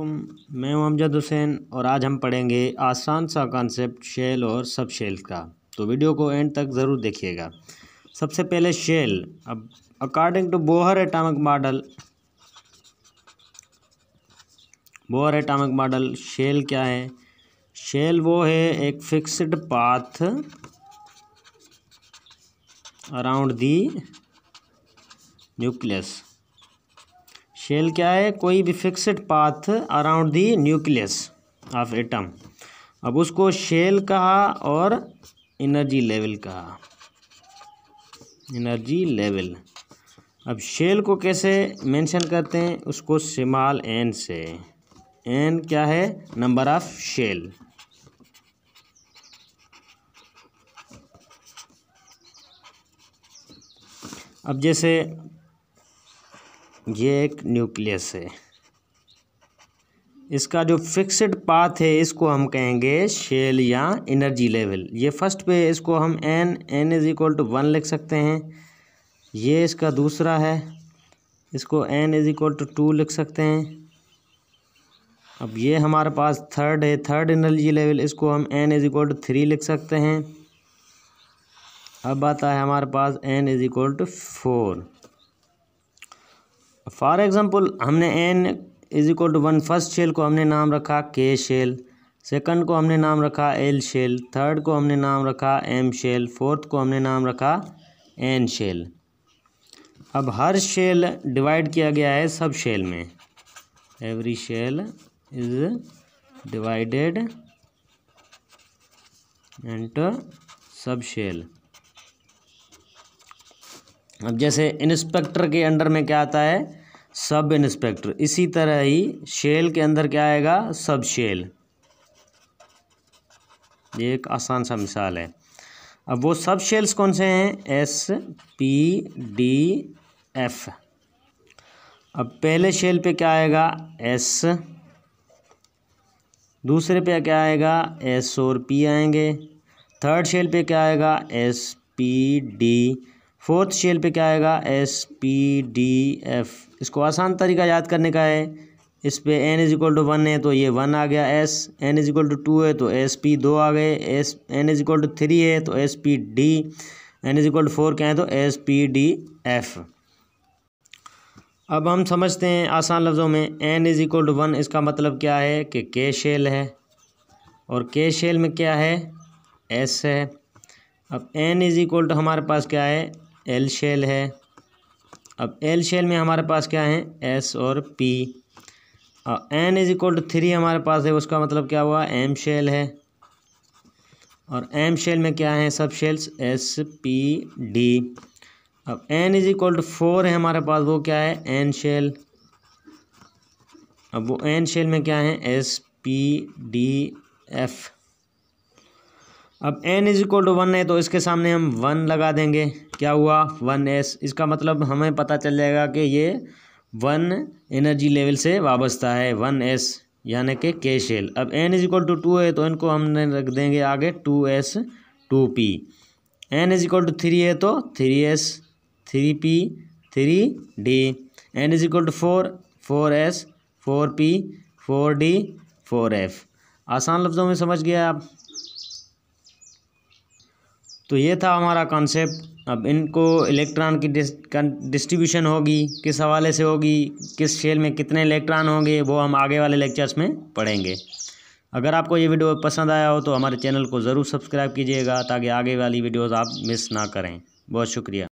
वालेकुम मैं हूं अमजद हुसैन और आज हम पढ़ेंगे आसान सा कॉन्सेप्ट शेल और सब शेल का तो वीडियो को एंड तक ज़रूर देखिएगा सबसे पहले शेल अब according to Bohr atomic model Bohr atomic model shell क्या है शेल वो है एक fixed path around the nucleus shell क्या है कोई भी fixed path around the nucleus of atom अब उसको शेल कहा और इनर्जी लेवल कहा इनर्जी लेवल अब शेल को कैसे मेंशन करते हैं उसको शिमाल एन से एन क्या है नंबर ऑफ शेल अब जैसे ये एक न्यूक्लियस है इसका जो फिक्स्ड पाथ है इसको हम कहेंगे शेल या एनर्जी लेवल ये फर्स्ट पे इसको हम n n is equal to one लिख सकते हैं ये इसका दूसरा है इसको n is equal to two लिख सकते हैं अब ये हमारे पास थर्ड है थर्ड एनर्जी लेवल इसको हम n is equal to three लिख सकते हैं अब आता है हमारे पास n is equal to four for example हमने n is equal to one first shell को हमने नाम रखा के शेल सेकंड को हमने नाम रखा एल शेल थर्ड को हमने नाम रखा एम शेल फोर्थ को हमने नाम रखा एन शेल अब हर शेल डिवाइड किया गया है सब शेल में every shell is divided and sub shell अब जैसे इंस्पेक्टर के अंडर में क्या आता है सब इंस्पेक्टर इसी तरह ही शेल के अंदर क्या आएगा सब शेल ये एक आसान सा मिसाल है अब वो सब शेल्स कौन से हैं एस पी डी एफ अब पहले शेल पे क्या आएगा एस दूसरे पे क्या आएगा एस और पी आएंगे थर्ड शेल पे क्या आएगा s p d fourth shell पे क्या आएगा एस पी डी एफ इसको आसान तरीका याद करने का है इस पे n is equal to one है तो ये वन आ गया s n is equal to two है तो एस पी दो आ गए s n is equal to three है तो s p d n is equal to four क्या है तो एस पी डी एफ अब हम समझते हैं आसान लफ्ज़ों में n is equal to one इसका मतलब क्या है कि के शेल है और के शेल में क्या है एस है अब एन इज़ इक्वल टू हमारे पास क्या है एल शेल है अब एल शेल में हमारे पास क्या है एस और पी और n is equal to three हमारे पास है उसका मतलब क्या हुआ एम शेल है और एम शेल में क्या है sub shells s p d अब n is equal to four है हमारे पास वो क्या है एन शेल अब वो एन शेल में क्या है एस पी डी एफ़ अब n is equal to one है तो इसके सामने हम वन लगा देंगे क्या हुआ वन एस इसका मतलब हमें पता चल जाएगा कि ये वन एनर्जी लेवल से वाबस्ता है वन एस यानी कि के शेल अब n is equal to two है तो इनको हमने रख देंगे आगे two s two p n is equal to three है तो three s three p three d n is equal to four four s four p four d four f आसान लफ्ज़ों में समझ गया आप तो ये था हमारा कॉन्सेप्ट अब इनको इलेक्ट्रॉन की डिस्ट्रीब्यूशन होगी किस हवाले से होगी किस शेल में कितने इलेक्ट्रॉन होंगे वो हम आगे वाले लेक्चर्स में पढ़ेंगे अगर आपको ये वीडियो पसंद आया हो तो हमारे चैनल को ज़रूर सब्सक्राइब कीजिएगा ताकि आगे वाली वीडियोज़ आप मिस ना करें बहुत शुक्रिया